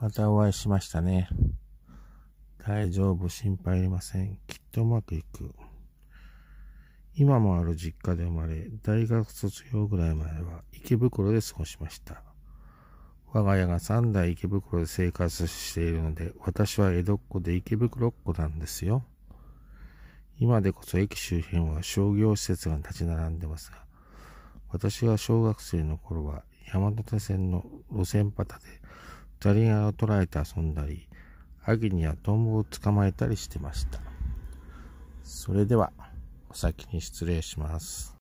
またお会いしましたね。大丈夫、心配いりません。きっとうまくいく。今もある実家で生まれ、大学卒業ぐらいまでは池袋で過ごしました。我が家が三代池袋で生活しているので、私は江戸っ子で池袋っ子なんですよ。今でこそ駅周辺は商業施設が立ち並んでますが、私が小学生の頃は山手線の路線パタでザリガを捕らえて遊んだり、アギニやトンボを捕まえたりしてました。それでは、お先に失礼します。